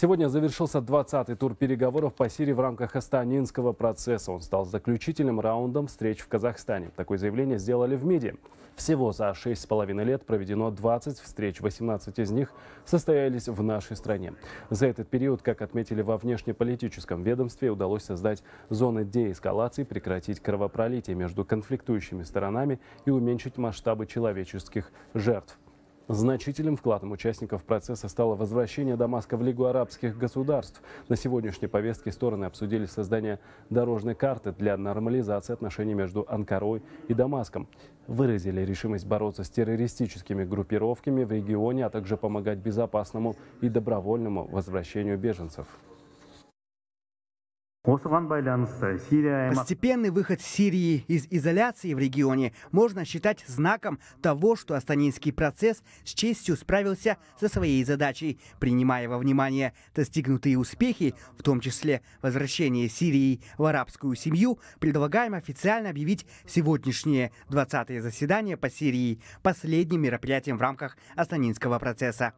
Сегодня завершился 20-й тур переговоров по Сирии в рамках Астанинского процесса. Он стал заключительным раундом встреч в Казахстане. Такое заявление сделали в МИДе. Всего за 6,5 лет проведено 20 встреч, 18 из них состоялись в нашей стране. За этот период, как отметили во внешнеполитическом ведомстве, удалось создать зоны деэскалации, прекратить кровопролитие между конфликтующими сторонами и уменьшить масштабы человеческих жертв. Значительным вкладом участников процесса стало возвращение Дамаска в Лигу арабских государств. На сегодняшней повестке стороны обсудили создание дорожной карты для нормализации отношений между Анкарой и Дамаском. Выразили решимость бороться с террористическими группировками в регионе, а также помогать безопасному и добровольному возвращению беженцев. Постепенный выход Сирии из изоляции в регионе можно считать знаком того, что астанинский процесс с честью справился со своей задачей, принимая во внимание достигнутые успехи, в том числе возвращение Сирии в арабскую семью, предлагаем официально объявить сегодняшнее 20-е заседание по Сирии последним мероприятием в рамках астанинского процесса.